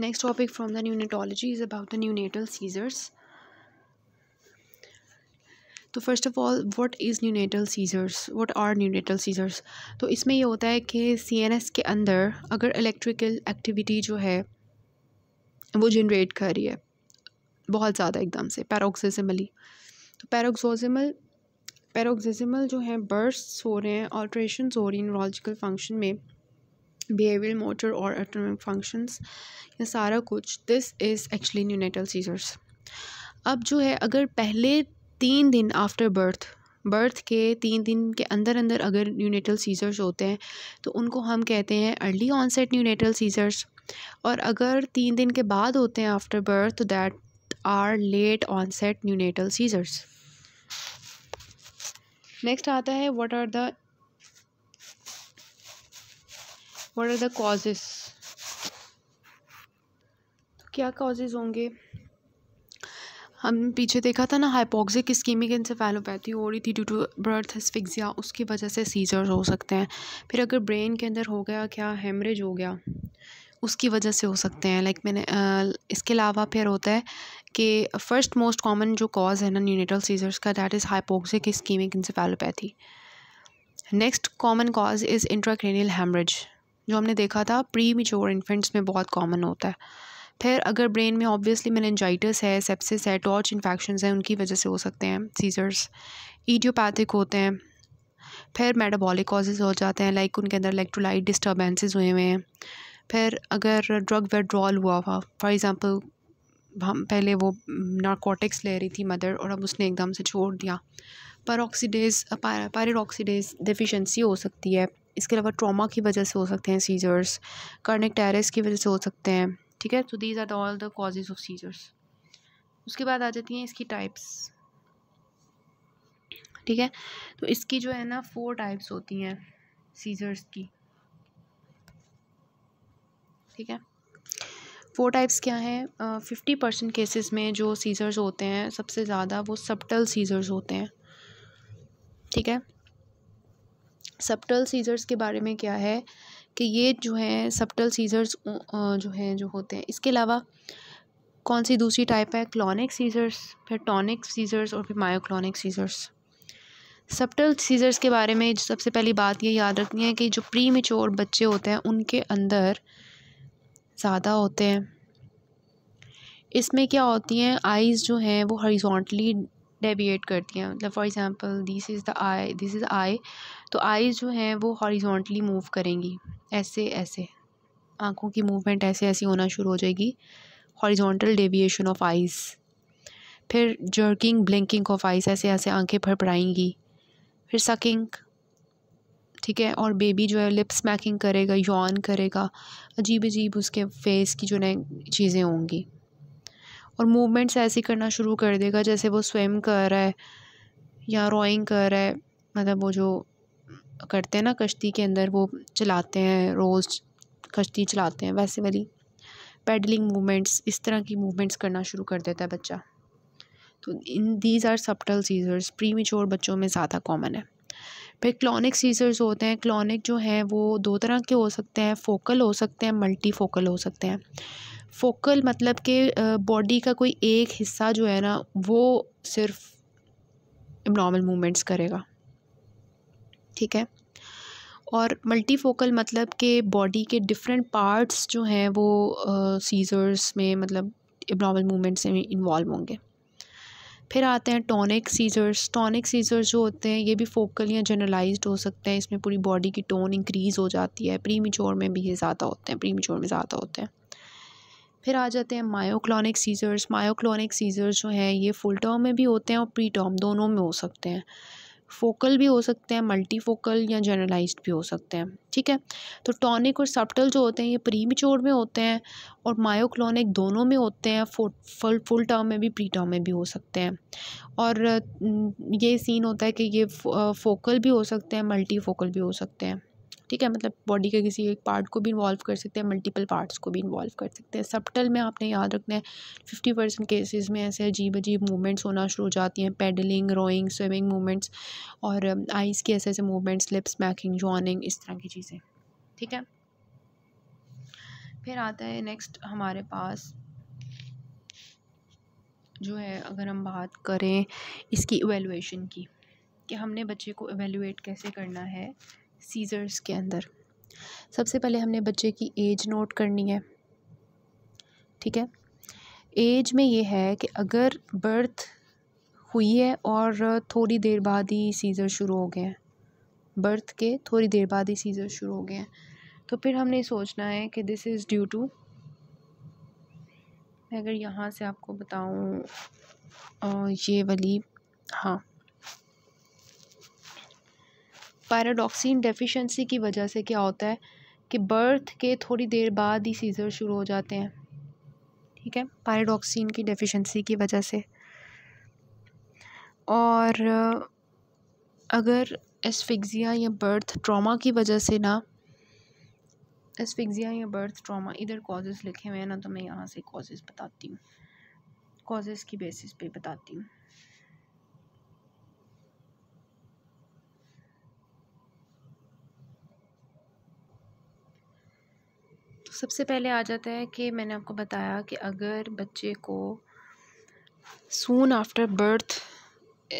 next topic from the neonatology is about the neonatal seizures तो first of all what is neonatal seizures what are neonatal seizures तो इसमें यह होता है कि सीएनएस के अंदर अगर इलेक्ट्रिकल एक्टिविटी जो है वो जनरेट कर रही है बहुत ज़्यादा एकदम से पैरोक्सिजमली तो पैरोक्सोजमल पैरोक्सिजमल जो हैं बर्स हो रहे हैं ऑल्ट्रेशन हो रही हैं न्यूरोलॉजिकल फंक्शन में बिहेवियर मोटर और ऑटोनोमिक फंक्शंस ये सारा कुछ this is actually neonatal seizures अब जो है अगर पहले तीन दिन आफ्टर बर्थ बर्थ के तीन दिन के अंदर अंदर अगर न्यूनेटल सीजर्स होते हैं तो उनको हम कहते हैं अर्ली ऑनसेट न्यूनेटल सीजर्स और अगर तीन दिन के बाद होते हैं आफ्टर बर्थ तो that are late onset neonatal seizures next आता है what are the what are the causes तो क्या कॉजेज़ होंगे हम पीछे देखा था ना हाइपोक्सिक स्कीमिक इंसेफेलोपैथी हो रही थी ड्यू टू बर्थ एस्फिक्सिया उसकी वजह से सीजर्स हो सकते हैं फिर अगर ब्रेन के अंदर हो गया क्या हेमरेज हो गया उसकी वजह से हो सकते हैं लाइक मैंने आ, इसके अलावा फिर होता है कि फ़र्स्ट मोस्ट कॉमन जो कॉज है ना न्यूनेटल सीजर्स का that is hypoxic ischaemic encephalopathy next common cause is intracranial haemorrhage जो हमने देखा था प्री मिच्योर इन्फेंट्स में बहुत कॉमन होता है फिर अगर ब्रेन में ऑब्वियसली मेनेंजाइटिस है सेप्सिस है टॉर्च इन्फेक्शन है उनकी वजह से हो सकते हैं सीजर्स ईडियोपैथिक होते हैं फिर मेटाबॉलिक कॉजेज हो जाते हैं लाइक उनके अंदर इलेक्ट्रोलाइट डिस्टर्बेंसेज हुए हुए हैं फिर अगर ड्रग विड्रॉल हुआ हुआ फॉर एग्ज़ाम्पल हम पहले वो नारकोटिक्स ले रही थी मदर और अब उसने एकदम से छोड़ दिया पर ऑक्सीडेज ऑक्सीडेज डिफिशेंसी हो सकती है इसके अलावा ट्रॉमा की वजह से हो सकते हैं सीज़र्स कर्निक टेरिस की वजह से हो सकते हैं ठीक है तो these are all the causes of seizures उसके बाद आ जाती हैं इसकी टाइप्स ठीक है तो इसकी जो है ना फोर टाइप्स होती हैं सीजर्स की ठीक है फोर टाइप्स क्या हैं फिफ्टी परसेंट केसेस में जो सीज़र्स होते हैं सबसे ज़्यादा वो सबटल सीज़र्स होते हैं ठीक है सप्टल सीज़र्स के बारे में क्या है कि ये जो है सप्टल सीज़र्स जो हैं जो होते हैं इसके अलावा कौन सी दूसरी टाइप है क्लॉनिक सीज़र्स फिर टॉनिक सीज़र्स और फिर मायोक्लॉनिक सीज़र्स सप्टल सीज़र्स के बारे में सबसे पहली बात ये याद रखनी है कि जो प्री मेच्योर बच्चे होते हैं उनके अंदर ज़्यादा होते हैं इसमें क्या होती हैं आइज़ जो हैं वो हॉरिजॉन्टली डेविएट करती हैं मतलब for example this is the eye this is eye तो आईज़ जो हैं वो हॉरिजॉन्टली मूव करेंगी ऐसे ऐसे आँखों की मूवमेंट ऐसे ऐसी होना शुरू हो जाएगी हॉरिजॉन्टल डेविएशन ऑफ आइज़ फिर जर्किंग ब्लिंकिंग ऑफ आइज़ ऐसे ऐसे आंखें फड़फड़ाएंगी फिर सकिंग ठीक है और बेबी जो है लिप स्मैकिंग करेगा यौन करेगा अजीब अजीब उसके फेस की जो है चीज़ें होंगी और मूवमेंट्स ऐसी करना शुरू कर देगा जैसे वो स्विम कर रहा है या रोइंग कर रहा है मतलब वो जो करते हैं ना कश्ती के अंदर वो चलाते हैं रोज़ कश्ती चलाते हैं वैसे वाली पैडलिंग मूवमेंट्स इस तरह की मूवमेंट्स करना शुरू कर देता है बच्चा तो इन these are subtle seizures premature बच्चों में ज़्यादा कॉमन है फिर क्लॉनिक सीजर्स होते हैं क्लॉनिक जो हैं वो दो तरह के हो सकते हैं फोकल हो सकते हैं मल्टी फोकल हो सकते हैं फ़ोकल मतलब के बॉडी का कोई एक हिस्सा जो है ना वो सिर्फ नॉर्मल मूवमेंट्स करेगा ठीक है और मल्टीफोकल मतलब के बॉडी के डिफरेंट पार्ट्स जो हैं वो सीज़र्स में मतलब एबनॉर्मल मूवमेंट्स में इन्वॉल्व होंगे फिर आते हैं टॉनिक सीज़र्स टॉनिक सीज़र्स जो होते हैं ये भी फोकल या जनरलाइज हो सकते हैं इसमें पूरी बॉडी की टोन इंक्रीज़ हो जाती है प्री में भी ये ज़्यादा होते हैं प्री में ज़्यादा होते हैं फिर आ जाते हैं मायोक्लोनिक सीज़र्स मायोक्लोनिक सीज़र्स जो हैं ये फुल टर्म में भी होते हैं और प्री टर्म दोनों में हो सकते हैं फोकल भी हो सकते हैं फोकल या जनरलाइज्ड भी हो सकते हैं ठीक है तो टॉनिक और सप्टल जो होते हैं ये प्रीमिचोर में होते हैं और मायोक्लोनिक दोनों में होते हैं फुल फुल टर्म में भी प्री टर्म में भी हो सकते हैं और ये सीन होता है कि ये फोकल भी हो सकते हैं मल्टी फोकल भी हो सकते हैं ठीक है मतलब बॉडी के किसी एक पार्ट को भी इन्वॉल्व कर सकते हैं मल्टीपल पार्ट्स को भी इन्वॉल्व कर सकते हैं सबटल में आपने याद रखना है फिफ्टी परसेंट केसेज़ में ऐसे अजीब अजीब मूवमेंट्स होना शुरू हो जाती हैं पेडलिंग रोइंग स्विमिंग मूवमेंट्स और आइज़ um, के ऐसे ऐसे मूवमेंट्स लिप्स मैकिंग जॉनिंग इस तरह की चीज़ें ठीक है फिर आता है नेक्स्ट हमारे पास जो है अगर हम बात करें इसकी एवेलुएशन की कि हमने बच्चे को एवेलुएट कैसे करना है सीज़र्स के अंदर सबसे पहले हमने बच्चे की एज नोट करनी है ठीक है एज में ये है कि अगर बर्थ हुई है और थोड़ी देर बाद ही सीज़र शुरू हो गए हैं बर्थ के थोड़ी देर बाद ही सीज़र शुरू हो गए हैं तो फिर हमने सोचना है कि दिस इज़ ड्यू टू मैं अगर यहाँ से आपको बताऊँ ये वाली हाँ पैराडॉक्सिन डेफिशिएंसी की वजह से क्या होता है कि बर्थ के थोड़ी देर बाद ही सीज़र शुरू हो जाते हैं ठीक है पैराडॉक्सिन की डेफिशिएंसी की वजह से और अगर एसफिक्सिया या बर्थ ट्रॉमा की वजह से ना एसफिक्सिया या बर्थ ट्रॉमा इधर कॉजेज़ लिखे हुए हैं ना तो मैं यहाँ से कॉजेज़ बताती हूँ कॉजेज़ की बेसिस पे बताती हूँ सबसे पहले आ जाता है कि मैंने आपको बताया कि अगर बच्चे को सून आफ्टर बर्थ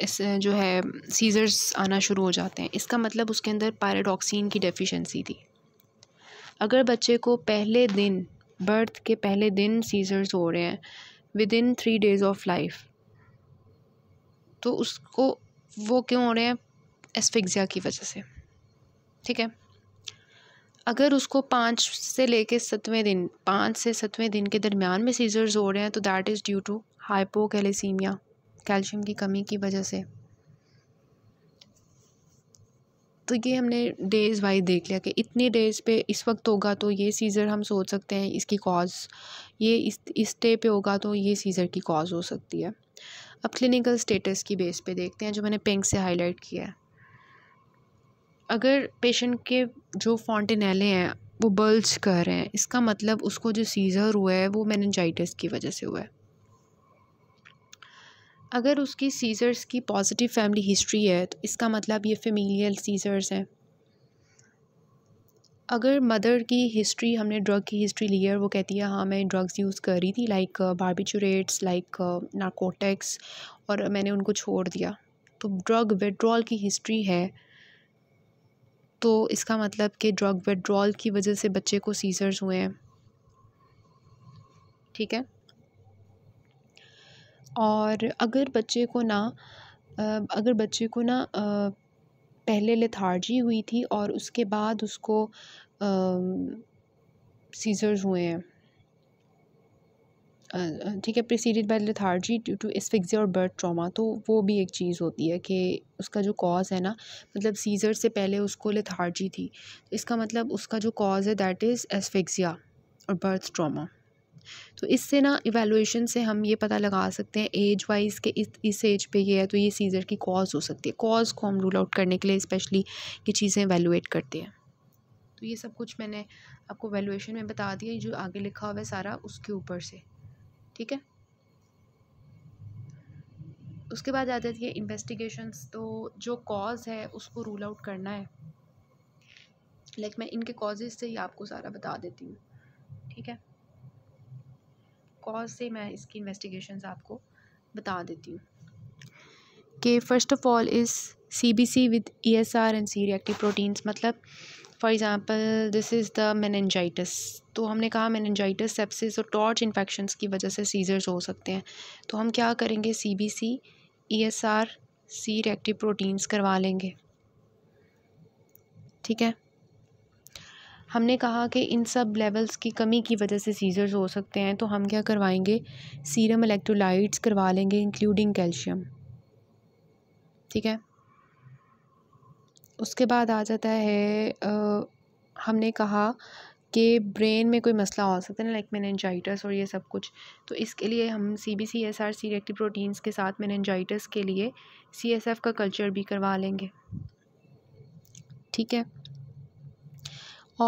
इस जो है सीज़र्स आना शुरू हो जाते हैं इसका मतलब उसके अंदर पायराडॉक्सिन की डेफिशिएंसी थी अगर बच्चे को पहले दिन बर्थ के पहले दिन सीज़र्स हो रहे हैं within three days of life तो उसको वो क्यों हो रहे हैं एस्फिक्सिया की वजह से ठीक है अगर उसको पाँच से लेके सतवें दिन पाँच से सतवें दिन के दरमियान में सीजर्स हो रहे हैं तो that is due to hypocalcaemia calcium की कमी की वजह से तो ये हमने डेज़ वाइज देख लिया कि इतने डेज़ पे इस वक्त होगा तो ये सीज़र हम सोच सकते हैं इसकी कॉज ये इस इस डे पे होगा तो ये सीज़र की कॉज हो सकती है अब क्लिनिकल स्टेटस की बेस पे देखते हैं जो मैंने पिंक से हाईलाइट किया है अगर पेशेंट के जो फॉन्टेनैले हैं वो बल्ज कर रहे हैं इसका मतलब उसको जो सीज़र हुआ है वो मैनजाइटिस की वजह से हुआ है अगर उसकी सीज़र्स की पॉजिटिव फैमिली हिस्ट्री है तो इसका मतलब ये फेमिलियल सीज़र्स हैं अगर मदर की हिस्ट्री हमने ड्रग की हिस्ट्री ली है वो कहती है हाँ मैं ड्रग्स यूज़ कर रही थी लाइक बारबिचूरेट्स लाइक नार्कोटिक्स और मैंने उनको छोड़ दिया तो ड्रग विड्रॉल की हिस्ट्री है तो इसका मतलब कि ड्रग विड्रॉल की वजह से बच्चे को सीजर्स हुए हैं ठीक है और अगर बच्चे को ना अगर बच्चे को ना पहले लेथार्जी हुई थी और उसके बाद उसको सीजर्स हुए हैं ठीक है preceded by lethargy due to asphyxia और बर्थ ट्रामा तो वो भी एक चीज़ होती है कि उसका जो कॉज है ना मतलब सीज़र से पहले उसको लिथार्जी थी तो इसका मतलब उसका जो कॉज है दैट इज़ एसफिक्जिया और बर्थ ट्रामा तो इससे ना इवेलुएशन से हम ये पता लगा सकते हैं एज वाइज के इस इस एज पे ये है तो ये सीज़र की कॉज हो सकती है कॉज को हम रूल आउट करने के लिए स्पेशली ये चीज़ें एवेलुएट करते हैं तो ये सब कुछ मैंने आपको वैल्यूएशन में बता दिया जो आगे लिखा हुआ है सारा उसके ऊपर से ठीक है उसके बाद आ जाती है इन्वेस्टिगेशंस तो जो कॉज है उसको रूल आउट करना है लाइक मैं इनके कॉजेज़ से ही आपको सारा बता देती हूँ ठीक है कॉज से मैं इसकी इन्वेस्टिगेशंस आपको बता देती हूँ कि first of all is C B C with E S R and C reactive proteins मतलब for example this is the meningitis तो हमने कहा मेनजाइटिस सेप्सिस और टॉर्च इन्फेक्शन की वजह से सीज़र्स हो सकते हैं तो हम क्या करेंगे C B C E S R C reactive proteins करवा लेंगे ठीक है हमने कहा कि इन सब लेवल्स की कमी की वजह से सीज़र्स हो सकते हैं तो हम क्या करवाएंगे सीरम इलेक्ट्रोलाइट्स करवा लेंगे इंक्लूडिंग कैल्शियम ठीक है उसके बाद आ जाता है हमने कहा कि ब्रेन में कोई मसला हो सकता है ना लाइक मैनजाइटस और ये सब कुछ तो इसके लिए हम C B C S R C reactive proteins के साथ मैनजाइटस के लिए सी एस एफ़ का कल्चर भी करवा लेंगे ठीक है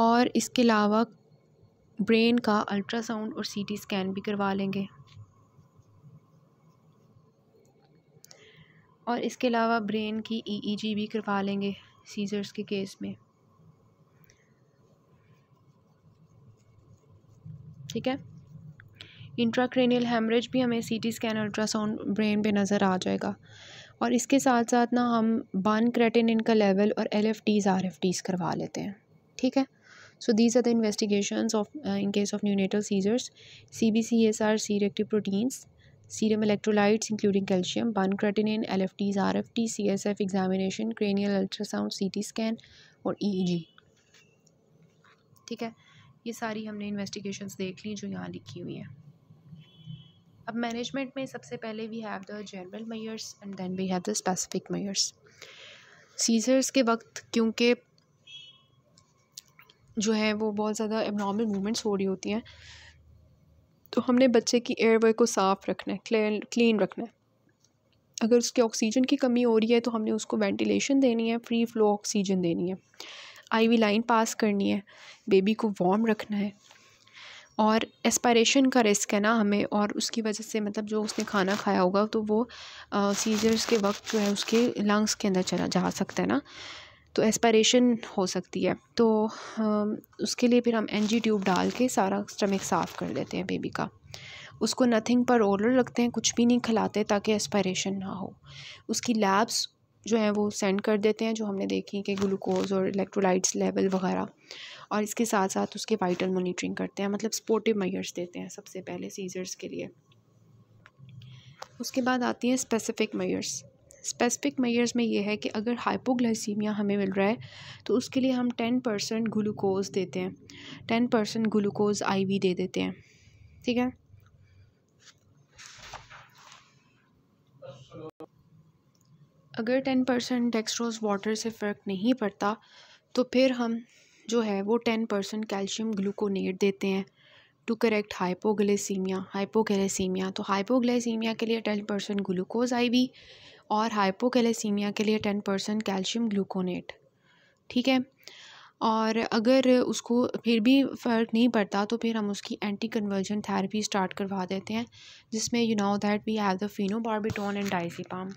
और इसके अलावा ब्रेन का अल्ट्रासाउंड और सीटी स्कैन भी करवा लेंगे और इसके अलावा ब्रेन की ईईजी e e भी करवा लेंगे सीज़र्स के केस में ठीक है इंट्राक्रेनियल हेमरेज भी हमें सीटी स्कैन अल्ट्रासाउंड ब्रेन पे नज़र आ जाएगा और इसके साथ साथ ना हम बान क्रेटेनिन का लेवल और L F Ts R F Ts करवा लेते हैं ठीक है the investigation of in case of neonatal seizures C B C S R C reactive proteins serum including calcium BUN L F Ts R F T C S F examination cranial ultrasound C T scan और E e जी e ठीक है ये सारी हमने investigation देख ली जो यहाँ लिखी हुई हैं अब मैनेजमेंट में सबसे पहले we have the general measures and then we have the specific measures seizures के वक्त क्योंकि जो है वो बहुत ज़्यादा एबनॉर्मल मूवमेंट्स हो रही होती हैं तो हमने बच्चे की एयरवे को साफ़ रखना है क्लियर क्लीन रखना है अगर उसके ऑक्सीजन की कमी हो रही है तो हमने उसको वेंटिलेशन देनी है फ्री फ्लो ऑक्सीजन देनी है आईवी लाइन पास करनी है बेबी को वार्म रखना है और एस्पायरेशन का रिस्क है ना हमें और उसकी वजह से मतलब जो उसने खाना खाया होगा तो वो सीजर्स के वक्त जो है उसके लंग्स के अंदर चला जा सकता है ना तो एस्पायरेशन हो सकती है तो उसके लिए फिर हम एन जी ट्यूब डाल के सारा स्टमक साफ़ कर लेते हैं बेबी का उसको नथिंग पर ओलर लगते हैं कुछ भी नहीं खिलाते ताकि एस्पायरेशन ना हो उसकी लैब्स जो हैं वो सेंड कर देते हैं जो हमने देखी कि ग्लूकोज और इलेक्ट्रोलाइट्स लेवल वगैरह और इसके साथ साथ उसके वाइटल मोनिटरिंग करते हैं मतलब स्पोर्टिव मयर्स देते हैं सबसे पहले सीजर्स के लिए उसके बाद आती हैं स्पेसिफिक मयर्स स्पेसिफिक मेयर्स में ये है कि अगर हाइपोग्लाइसीमिया हमें मिल रहा है तो उसके लिए हम टेन परसेंट ग्लूकोज देते हैं टेन परसेंट ग्लूकोज आईवी दे देते हैं ठीक है अगर टेन परसेंट डेक्सट्रोज वाटर से फ़र्क नहीं पड़ता तो फिर हम जो है वो टेन परसेंट कैल्शियम ग्लूकोनेट देते हैं टू करेक्ट हाइपोग्लाइसीमिया हाइपोग्लाइसीमिया तो हाइपोग्लाइसीमिया के लिए ten percent glucose I V और हाइपोकैलेसीमिया के लिए टेन परसेंट कैल्शियम ग्लूकोनेट ठीक है और अगर उसको फिर भी फ़र्क नहीं पड़ता तो फिर हम उसकी एंटी कन्वर्जन थेरेपी स्टार्ट करवा देते हैं जिसमें you know that we have the barbitone and diazepam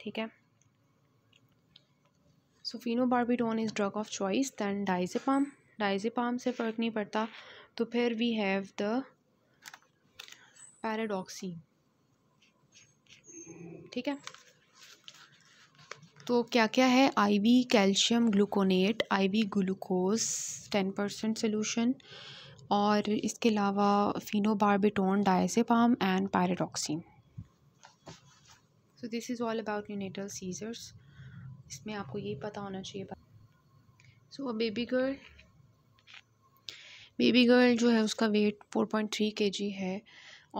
ठीक है so barbitone is drug of choice than diazepam diazepam से फ़र्क नहीं पड़ता तो फिर वी हैव द पैराडॉक्सी ठीक है तो क्या क्या है IV calcium gluconate IV glucose ten percent solution और इसके अलावा phenobarbitone diazepam and pyridoxine so this is all about neonatal seizures इसमें आपको ये पता होना चाहिए so so, baby girl baby girl जो है उसका वेट फोर पॉइंट थ्री के जी है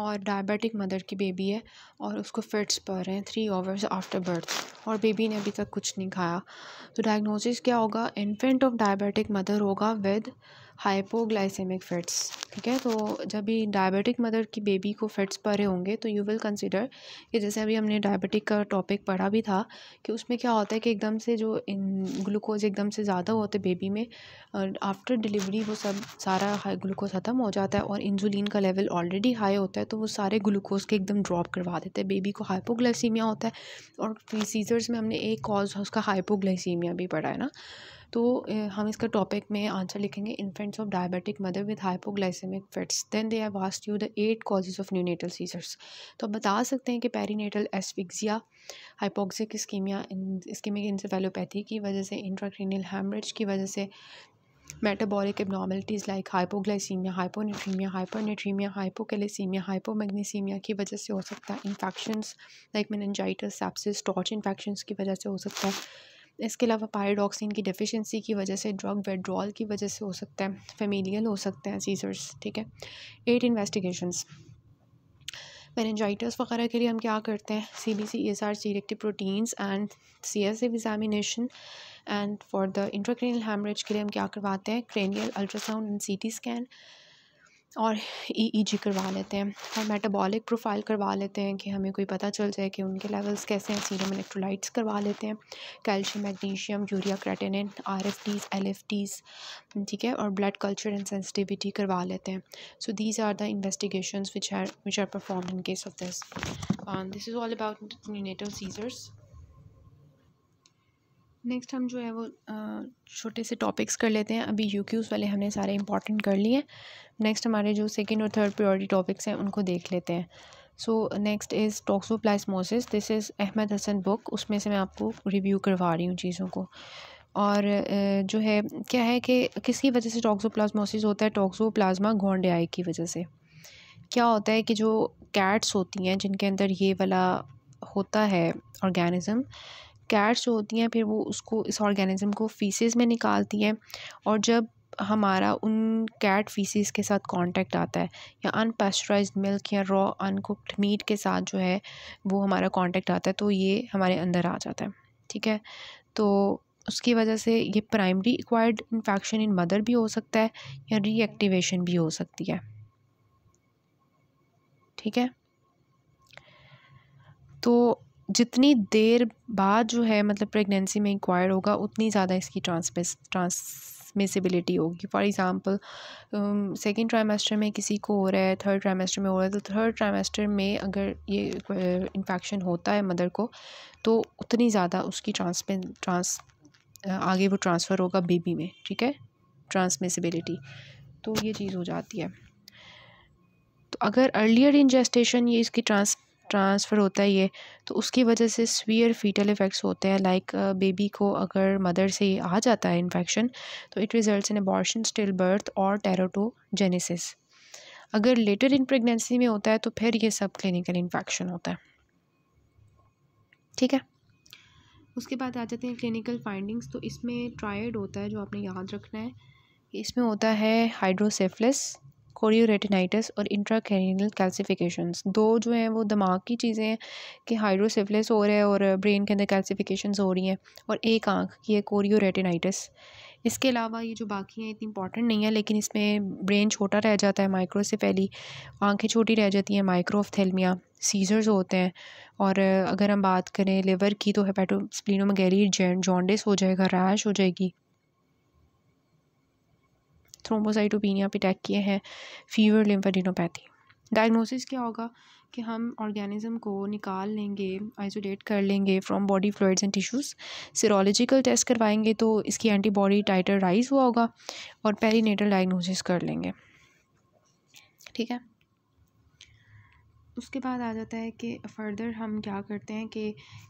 और डायबिटिक मदर की बेबी है और उसको फिट्स पड़ रहे हैं थ्री आवर्स आफ्टर बर्थ और बेबी ने अभी तक कुछ नहीं खाया तो डायग्नोसिस क्या होगा इन्फेंट ऑफ डायबिटिक मदर होगा विद हाइपोग्लाइसेमिक फैट्स ठीक है तो जब भी डायबिटिक मदर की बेबी को फैट्स पड़े होंगे तो यू विल कंसिडर कि जैसे अभी हमने डायबिटिक का टॉपिक पढ़ा भी था कि उसमें क्या होता है कि एकदम से जो इन ग्लूकोज एकदम से ज़्यादा होते बेबी में आफ्टर डिलीवरी वो सब सारा हाई ग्लूकोज ख़त्म हो जाता है और इंजुलिन का लेवल ऑलरेडी हाई होता है तो वो सारे ग्लूकोज के एकदम ड्रॉप करवा देते हैं बेबी को हाइपोग्लाइसीमिया होता है और सीजर्स में हमने एक कॉज उसका हाइपोग्लाइसीमिया भी पढ़ा है ना तो हम इसका टॉपिक में आंसर लिखेंगे infants of diabetic mother with hypoglycaemic fits then they have asked you the eight causes of neonatal seizures तो आप बता सकते हैं कि perinatal asphyxia hypoxic ischaemia ischaemic encephalopathy की वजह से इंट्राक्रीनियल हेमरेज की वजह से metabolic abnormalities like hypoglycaemia hyponatremia, hypernatremia, hypocalcaemia hypomagnesaemia की वजह से हो सकता है infection like meningitis, sepsis TORCH infections की वजह से हो सकता है इसके अलावा पायरडॉक्सिन की डेफिशिएंसी की वजह से ड्रग वेड्रॉल की वजह से हो सकता है फेमिलियल हो सकते हैं सीजर्स ठीक है एट इन्वेस्टिगेशंस मैनजाइटस वगैरह के लिए हम क्या करते हैं C B C S R C proteins and C S examination and for the intracranial haemorrhage के लिए हम क्या करवाते हैं cranial ultrasound and C T scan और ईईजी करवा लेते हैं और मेटाबॉलिक प्रोफाइल करवा लेते हैं कि हमें कोई पता चल जाए कि उनके लेवल्स कैसे हैं सीरम इलेक्ट्रोलाइट्स करवा लेते हैं calcium magnesium urea creatinine R F Ts L F Ts ठीक है और ब्लड कल्चर एंड सेंसिटिविटी करवा लेते हैं so these are the investigation which are which are perform in case of this this is all about seizures next हम जो है वो छोटे से टॉपिक्स कर लेते हैं अभी यू क्यूज़ वाले हमने सारे इंपॉर्टेंट कर लिए हैं नेक्स्ट हमारे जो सेकेंड और थर्ड प्रायोरिटी टॉपिक्स हैं उनको देख लेते हैं so next is toxoplasmosis this is Ahmed Hassan book उसमें से मैं आपको रिव्यू करवा रही हूँ चीज़ों को और जो है क्या है कि किसकी वजह से टॉक्सोप्लाज्मोसिस होता है टॉक्सोप्लाज्मा गोंडियाई की वजह से क्या होता है कि जो कैट्स होती हैं जिनके अंदर ये वाला होता है ऑर्गेनिज़म कैट्स जो होती हैं फिर वो उसको इस ऑर्गेनिज़म को फीसेस में निकालती हैं और जब हमारा उन कैट फीसिस के साथ कांटेक्ट आता है या अनपेस्चराइज मिल्क या रॉ अनकुक्ड मीट के साथ जो है वो हमारा कांटेक्ट आता है तो ये हमारे अंदर आ जाता है ठीक है तो उसकी वजह से ये primary acquired infection in mother भी हो सकता है या रीएक्टिवेशन भी हो सकती है ठीक है तो जितनी देर बाद जो है मतलब प्रेगनेंसी में इंक्वायर होगा उतनी ज़्यादा इसकी ट्रांसमिस ट्रांसमिसिबिलिटी होगी फॉर एग्ज़ाम्पल सेकेंड ट्राइमेस्टर में किसी को हो रहा है थर्ड ट्राइमेस्टर में हो रहा है तो थर्ड ट्राइमेस्टर में अगर ये इन्फेक्शन होता है मदर को तो उतनी ज़्यादा उसकी ट्रांसमिन ट्रांस आगे वो ट्रांसफ़र होगा बेबी में ठीक है ट्रांसमिसिबिलिटी तो ये चीज़ हो जाती है तो अगर अर्लियर इन जेस्टेशन ये इसकी ट्रांस ट्रांसफ़र होता है ये तो उसकी वजह से स्वीयर फीटल इफ़ेक्ट्स होते हैं लाइक बेबी को अगर मदर से आ जाता है इन्फेक्शन तो it result in abortion stillbirth और टेरोटोजेनेसिस अगर लेटर इन प्रेगनेंसी में होता है तो फिर ये सब क्लिनिकल इन्फेक्शन होता है ठीक है उसके बाद आ जाते हैं क्लिनिकल फाइंडिंग्स तो इसमें ट्रायड होता है जो आपने याद रखना है इसमें होता है हाइड्रोसेफलिस कोरियोरेटिनाइटिस और इंट्राक्रैनियल कैल्सिफिकेशंस दो जो हैं वो दिमाग की चीज़ें हैं कि हाइड्रोसिफिलिस हो रहा है और ब्रेन के अंदर कैल्सिफिकेशंस हो रही हैं और एक आँख की है कोरियोरेटिनाइटिस इसके अलावा ये जो बाकी हैं इतनी इंपॉर्टेंट नहीं है लेकिन इसमें ब्रेन छोटा रह जाता है माइक्रो से पहली आँखें छोटी रह जाती हैं माइक्रोफ्थेलमिया सीजर्स होते हैं और अगर हम बात करें लिवर की तो हेपेटो स्प्लिनोमगेरी जॉन्डिस हो जाएगा रैश हो जाएगी थ्रोम्बोसाइटोपिनिया किए है फीवर लिम्फेडिनोपैथी डायग्नोसिस क्या होगा कि हम ऑर्गेनिज़म को निकाल लेंगे आइसोलेट कर लेंगे from body fluids and tissues serological test करवाएंगे तो इसकी एंटीबॉडी टाइटर राइज हुआ होगा और पेरीनेटल डायग्नोसिस कर लेंगे ठीक है उसके बाद आ जाता है कि फ़र्दर हम क्या करते हैं कि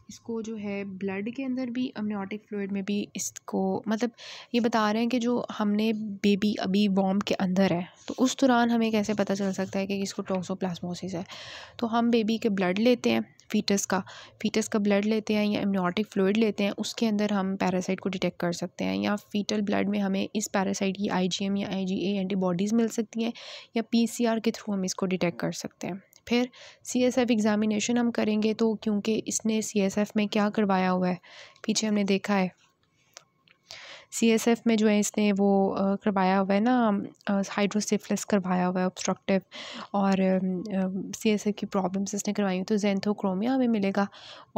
इसको जो है ब्लड के अंदर भी अमनियोटिक फ्लूड में भी इसको मतलब ये बता रहे हैं कि जो हमने बेबी अभी वॉम के अंदर है तो उस दौरान हमें कैसे पता चल सकता है कि इसको टोक्सोप्लास्मोसिस है तो हम बेबी के ब्लड लेते हैं फीटस का फीटस का ब्लड लेते हैं या एमनियोटिक फ्लूड लेते हैं उसके अंदर हम पैरासाइट को डिटेक्ट कर सकते हैं या फीटल ब्लड में हमें इस पैरासाइट की आईजीएम या आईजीए एंटीबॉडीज़ मिल सकती हैं या पीसीआर के थ्रू हम इसको डिटेक्ट कर सकते हैं फिर सी एस एफ़ एग्ज़ामिनेशन हम करेंगे तो क्योंकि इसने सी एस एफ़ में क्या करवाया हुआ है पीछे हमने देखा है सीएसएफ में जो है इसने वो करवाया हुआ है ना हाइड्रोसिफलिस करवाया हुआ है ऑब्स्ट्रक्टिव और सीएसएफ की प्रॉब्लम्स इसने करवाई हुई तो जेंथोक्रोमिया हमें मिलेगा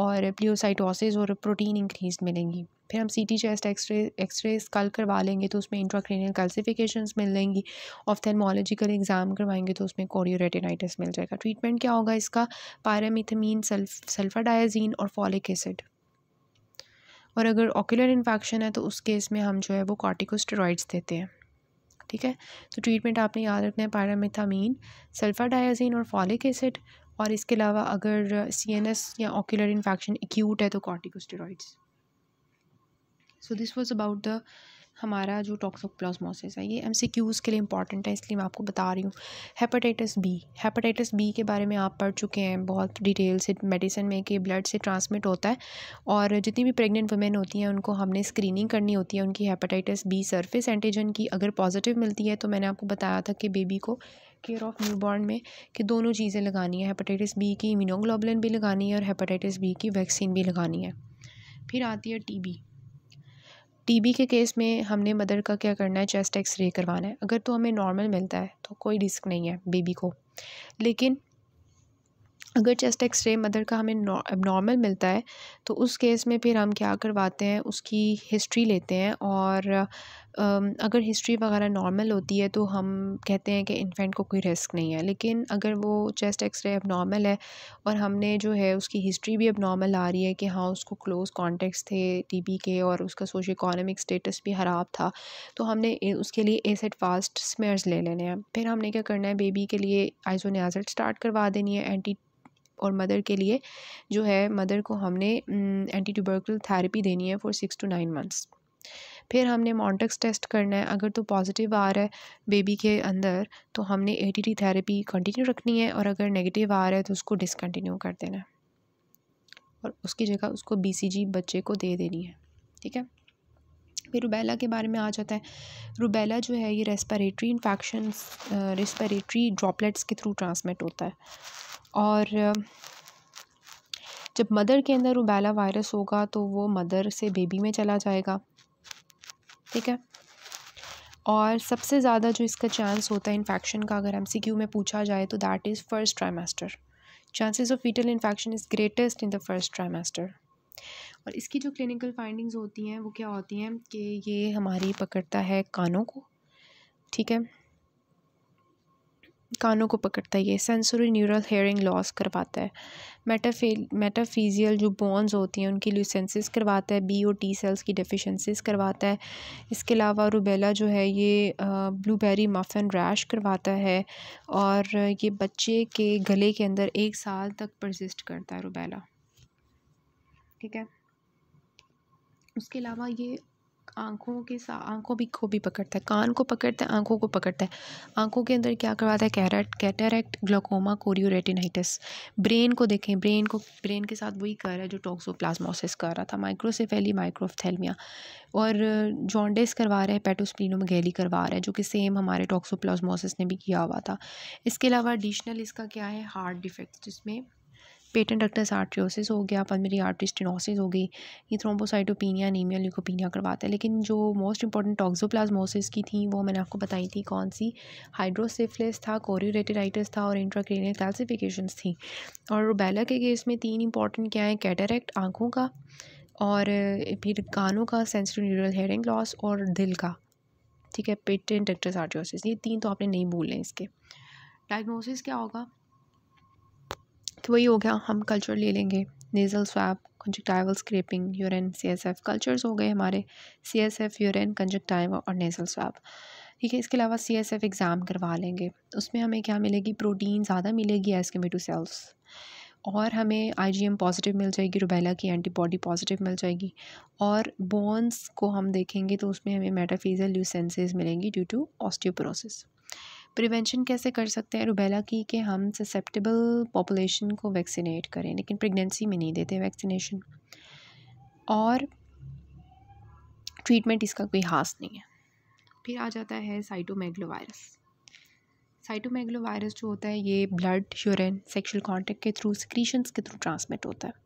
और प्लियोसाइटोसिस और प्रोटीन इंक्रीज मिलेंगी फिर हम C T chest x ray x ray कल करवा लेंगे तो उसमें इंट्राक्रेनियल कैल्सिफिकेशंस मिल लेंगी ऑफ्थेलमोलॉजिकल एग्ज़ाम करवाएंगे तो उसमें कोरियोरेटेनाइटिस मिल जाएगा ट्रीटमेंट क्या होगा इसका पायरामिथमीन सल्फ सल्फाडायाजीन और फॉलिक एसिड और अगर ऑक्यूलर इन्फेक्शन है तो उस केस में हम जो है वो कॉर्टिकोस्टेरॉइड्स देते हैं ठीक है तो ट्रीटमेंट आपने याद रखना है पैरामिथामीन सल्फाडायाजीन और फॉलिक एसिड और इसके अलावा अगर सीएनएस या ऑक्यूलर इन्फेक्शन एक्यूट है तो corticosteroids so this was about the हमारा जो टॉक्सोप्लाज्मोसिस है ये एम सी क्यूज़ के लिए इंपॉर्टेंट है इसलिए मैं आपको बता रही हूँ हेपेटाइटिस बी हेपेटाइटिस बी के बारे में आप पढ़ चुके हैं बहुत डिटेल से मेडिसिन में कि ब्लड से ट्रांसमिट होता है और जितनी भी प्रेग्नेंट वुमेन होती हैं उनको हमने स्क्रीनिंग करनी होती है उनकी हेपेटाइटिस बी सरफेस एंटीजन की अगर पॉजिटिव मिलती है तो मैंने आपको बताया था कि बेबी को केयर ऑफ न्यू बॉर्न में कि दोनों चीज़ें लगानी है हेपेटाइटिस बी की इम्यूनोग्लोबुलिन भी लगानी है और हेपेटाइटिस बी की वैक्सीन भी लगानी है फिर आती है टीबी टीबी के केस में हमने मदर का क्या करना है चेस्ट एक्सरे करवाना है अगर तो हमें नॉर्मल मिलता है तो कोई रिस्क नहीं है बेबी को लेकिन अगर चेस्ट एक्सरे मदर का हमें नॉर्मल मिलता है तो उस केस में फिर हम क्या करवाते हैं उसकी हिस्ट्री लेते हैं और अगर हिस्ट्री वगैरह नॉर्मल होती है तो हम कहते हैं कि इन्फेंट को कोई रिस्क नहीं है लेकिन अगर वो चेस्ट एक्सरे नॉर्मल है और हमने जो है उसकी हिस्ट्री भी अब नॉर्मल आ रही है कि हाँ उसको क्लोज कॉन्टेक्ट्स थे टीबी के और उसका सोशो इकोनॉमिक स्टेटस भी ख़राब था तो हमने उसके लिए एसेट फास्ट स्मेयर्स ले लेने हैं फिर हमने क्या करना है बेबी के लिए आइसोनियाजट स्टार्ट करवा देनी है एंटी और मदर के लिए जो है मदर को हमने एंटी ट्यूबरकुल थेरेपी देनी है for six to nine months फिर हमने मॉन्टक्स टेस्ट करना है अगर तो पॉजिटिव आ रहा है बेबी के अंदर तो हमने ए टी थेरेपी कंटिन्यू रखनी है और अगर नेगेटिव आ रहा है तो उसको डिसकन्टिन्यू कर देना है और उसकी जगह उसको बी बच्चे को दे देनी है ठीक है फिर रुबेला के बारे में आ जाता है रुबेला जो है ये रेस्परेटरी इन्फेक्शन रेस्परेटरी ड्रॉपलेट्स के थ्रू ट्रांसमिट होता है और जब मदर के अंदर रुबैला वायरस होगा तो वो मदर से बेबी में चला जाएगा ठीक है और सबसे ज़्यादा जो इसका चांस होता है इन्फेक्शन का अगर एम में पूछा जाए तो that is first trimester chances of foetal infection is greatest in the first trimester और इसकी जो क्लिनिकल फाइंडिंग्स होती हैं वो क्या होती हैं कि ये हमारी पकड़ता है कानों को ठीक है कानों को पकड़ता है ये सेंसोरी न्यूरल हेयरिंग लॉस करवाता है मेटाफे मेटाफिजियल जो बॉन्स होती हैं उनकी ल्यूसेंसिस करवाता है बी ओ टी सेल्स की डेफिशिएंसीज करवाता है इसके अलावा रुबेला जो है ये ब्लूबेरी मफिन रैश करवाता है और ये बच्चे के गले के अंदर एक साल तक परसिस्ट करता है रुबेला ठीक है उसके अलावा ये आँखों के सा आँखों भी को भी पकड़ता है कान को पकड़ता है आँखों को पकड़ता है आँखों के अंदर क्या करवाता है कैरेट कैटरेक्ट ग्लोकोमा कोरियोरेटिनाइटिस ब्रेन को देखें ब्रेन को ब्रेन के साथ वही कर रहा है जो टॉक्सोप्लाज्मोसिस कर रहा था माइक्रोसेफेली माइक्रोफेलमिया और जॉन्डिस करवा रहे हैं पेटोस्प्लिनोमगैली करवा रहे हैं जो कि सेम हमारे टॉक्सोप्लाज्मोसिस ने भी किया हुआ था इसके अलावा एडिशनल इसका क्या है हार्ट डिफेक्ट जिसमें पेटेंट डक्टस आर्ट्रियोसिस हो गया पल्मेरी आर्टरी स्टिनोसिस हो गई ये थ्रोम्बोसाइटोपिनिया नीमिया लिकोपिनिया करवाते हैं लेकिन जो मोस्ट इंपॉर्टेंट टॉक्सोप्लाज्मोसिस की थी वो मैंने आपको बताई थी कौन सी हाइड्रोसिफिलिस था कोरियोरेटेराइटिस था और इंट्राक्रेनियल कैल्सिफिकेशन थी और रूबेला के केस में तीन इंपॉर्टेंट क्या है कैटरेक्ट आँखों का और फिर कानों का सेंसिटिव न्यूरल हेयरिंग लॉस और दिल का ठीक है पेटेंट डक्टस आर्टियोसिस ये तीन तो आपने नहीं भूलें इसके डायग्नोसिस क्या होगा तो वही हो गया हम कल्चर ले लेंगे nasal swab conjunctival scraping urine CSF cultures हो गए हमारे सीएसएफ यूरिन कंजक्टाइवा और नेज़ल स्वैप ठीक है इसके अलावा सी एस एफ एग्ज़ाम करवा लेंगे उसमें हमें क्या मिलेगी प्रोटीन ज़्यादा मिलेगी एस के टू सेल्स और हमें आई जी एम पॉजिटिव मिल जाएगी रुबेला की एंटीबॉडी पॉजिटिव मिल जाएगी और बोन्स को हम देखेंगे तो उसमें हमें मेटाफीजल ल्यूसेंसेज मिलेंगी ड्यू टू ऑस्टियोपोरोसिस प्रिवेंशन कैसे कर सकते हैं रुबेला की कि हम ससेप्टेबल पॉपुलेशन को वैक्सीनेट करें लेकिन प्रेगनेंसी में नहीं देते वैक्सीनेशन और ट्रीटमेंट इसका कोई हास नहीं है फिर आ जाता है साइटोमेगलोवायरस साइटोमेगलोवायरस जो होता है ये ब्लड यूरिन सेक्सुअल कांटेक्ट के थ्रू सिक्रीशंस के थ्रू ट्रांसमिट होता है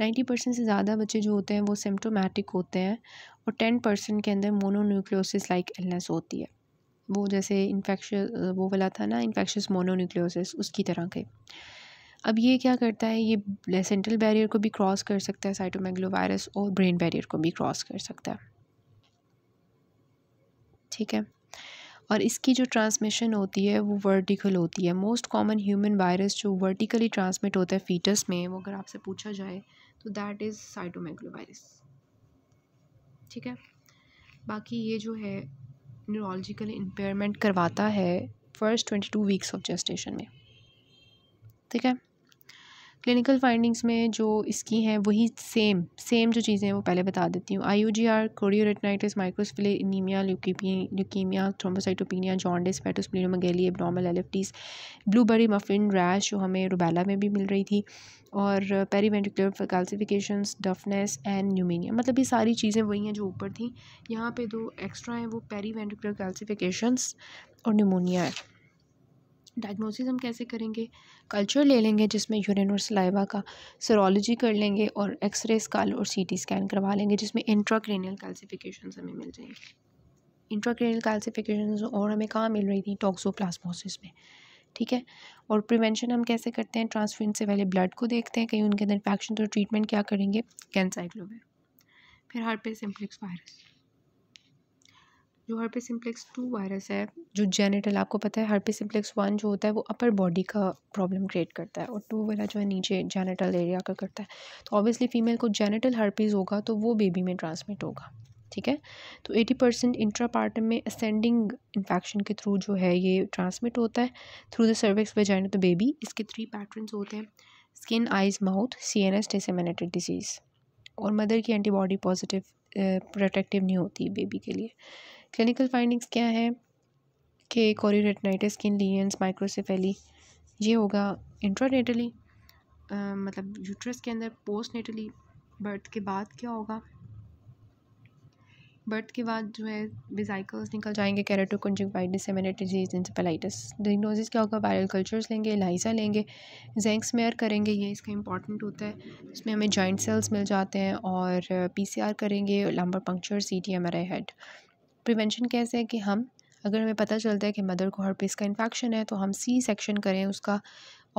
नाइन्टी परसेंट से ज़्यादा बच्चे जो होते हैं वो सिम्टोमेटिक होते हैं और टेन परसेंट के अंदर मोनोन्यूक्लियोसिस लाइक एलनेस होती है वो जैसे इन्फेक्श वो वाला था ना इन्फेक्शस मोनोन्यूक्लियोसिस उसकी तरह के अब ये क्या करता है ये सेंट्रल बैरियर को भी क्रॉस कर सकता है साइटोमेग्लोवायरस और ब्रेन बैरियर को भी क्रॉस कर सकता है ठीक है और इसकी जो ट्रांसमिशन होती है वो वर्टिकल होती है मोस्ट कॉमन ह्यूमन वायरस जो वर्टिकली ट्रांसमिट होता है फीटस में वो अगर आपसे पूछा जाए तो दैट इज़ साइटोमेग्लोवायरस ठीक है बाकी ये जो है न्यूरोलॉजिकल इम्पेयरमेंट करवाता है first twenty two weeks of gestation में ठीक है क्लिनिकल फाइंडिंग्स में जो इसकी हैं वही सेम सेम जो चीज़ें हैं वो पहले बता देती हूँ I U G R chorioretinitis माइक्रोस्फिलेनीमिया leukaemia thrombocytopenia jaundice hepatosplenomegaly abnormal LFTs blueberry muffin rash जो हमें रुबेला में भी मिल रही थी और पेरीवेंटिकुलर कैल्सिफिकेशन डफनेस एंड न्यूमिनिया मतलब ये सारी चीज़ें वही हैं जो ऊपर थी यहाँ पे दो एक्स्ट्रा हैं वो पेरीवेंटिकुलर कैल्सिफिकेशंस और न्यूमोनिया है डायग्नोसिस हम कैसे करेंगे कल्चर ले लेंगे जिसमें यूरिन और सलाइवा का सरोलॉजी कर लेंगे और एक्सरे स्काल और सीटी स्कैन करवा लेंगे जिसमें इंट्राक्रेनियल कैल्सिफिकेशन हमें मिल जाएंगे इंट्राक्रेनियल कैल्सिफिकेशन और हमें कहाँ मिल रही थी टॉक्सोप्लास्मोसिस में ठीक है और प्रिवेंशन हम कैसे करते हैं ट्रांसफ्यूजन से पहले ब्लड को देखते हैं कहीं उनके अंदर इन्फेक्शन तो ट्रीटमेंट क्या करेंगे कैंसाइक्लोविर फिर पे सिम्प्लिक्स वायरस जो हर्पे सिम्प्लेक्स टू वायरस है जो जेनेटल आपको पता है हर्पे सिम्प्लेक्स वन जो होता है वो अपर बॉडी का प्रॉब्लम क्रिएट करता है और टू वाला जो है नीचे जेनेटल एरिया का करता है तो ऑब्वियसली फीमेल को जेनेटल हर्पीज़ होगा तो वो बेबी में ट्रांसमिट होगा ठीक है तो एटी परसेंट इंट्रापार्टम में असेंडिंग इन्फेक्शन के थ्रू जो है ये ट्रांसमिट होता है through the cervix vagina the baby इसके थ्री पैटर्न होते हैं skin eyes mouth C N S disseminated disease और मदर की एंटीबॉडी पॉजिटिव प्रोटेक्टिव नहीं होती बेबी के लिए क्लिनिकल फाइंडिंग्स क्या है कि कोरियोरेटनाइटिस स्किन लियंस माइक्रोसेफेली ये होगा इंट्रानेटली मतलब यूट्रस के अंदर पोस्ट नेटली बर्थ के बाद क्या होगा बर्थ के बाद जो है बिजाइकल्स निकल जाएंगे कैरेटो कंजक्टिवाइटिस डिसेमिनेटिजीज इंसपेलाइटिस डिग्नोजिस क्या होगा वायरल कल्चर्स लेंगे एलाइजा लेंगे जेंक्स मेयर करेंगे ये इसका इंपॉर्टेंट होता है इसमें हमें जॉइंट सेल्स मिल जाते हैं और पीसीआर करेंगे lumbar puncture C T M R head prevention कैसे है कि हम अगर हमें पता चलता है कि मदर को हर पेस का इन्फेक्शन है तो हम सी सेक्शन करें उसका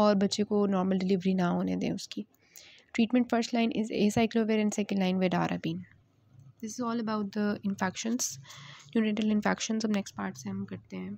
और बच्चे को नॉर्मल डिलीवरी ना होने दें उसकी treatment first line is acyclovir and second line vidarabine this is all about the infections urinary infection अब नेक्स्ट पार्ट से हम करते हैं